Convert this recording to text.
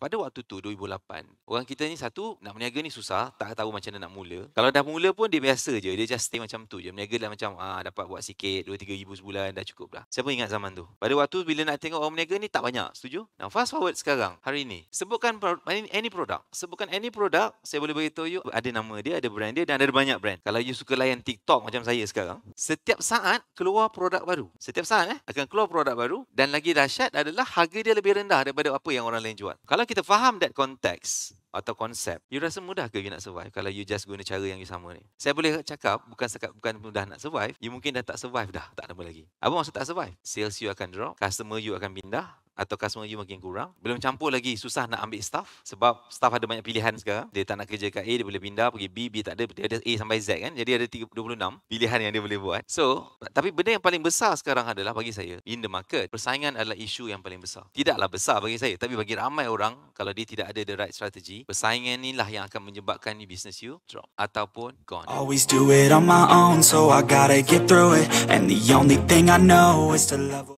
Pada waktu tu 2008 Orang kita ni satu Nak berniaga ni susah Tak tahu macam mana nak mula Kalau dah mula pun Dia biasa je Dia just stay macam tu je Berniaga dah macam ah Dapat buat sikit 2-3 ribu sebulan Dah cukup lah Siapa ingat zaman tu Pada waktu tu bila nak tengok Orang berniaga ni tak banyak Setuju? Now fast forward sekarang Hari ni Sebutkan any product Sebutkan any product Saya boleh beritahu you Ada nama dia Ada brand dia Dan ada banyak brand Kalau you suka layan TikTok Macam saya sekarang Setiap saat Keluar produk baru Setiap saat eh Akan keluar produk baru Dan lagi dahsyat adalah Harga dia lebih rendah Daripada apa yang orang lain jual Kalau kita faham that context atau konsep, you rasa mudah ke you nak survive kalau you just guna cara yang you sama ni? Saya boleh cakap, bukan sekat, bukan mudah nak survive, you mungkin dah tak survive dah, tak nama lagi. Apa maksud tak survive? Sales you akan drop, customer you akan pindah, atau customer you makin kurang. Belum campur lagi susah nak ambil staff sebab staff ada banyak pilihan sekarang. Dia tak nak kerja kat A, dia boleh pindah pergi B, B tak ada, dia ada A sampai Z kan. Jadi ada 26 pilihan yang dia boleh buat. So, tapi benda yang paling besar sekarang adalah bagi saya in the market, persaingan adalah isu yang paling besar. Tidaklah besar bagi saya, tapi bagi ramai orang kalau dia tidak ada the right strategy, persaingan inilah yang akan menyebabkan ni business you drop ataupun gone. Always do it on my own so I gotta get through it and the only thing I know is to level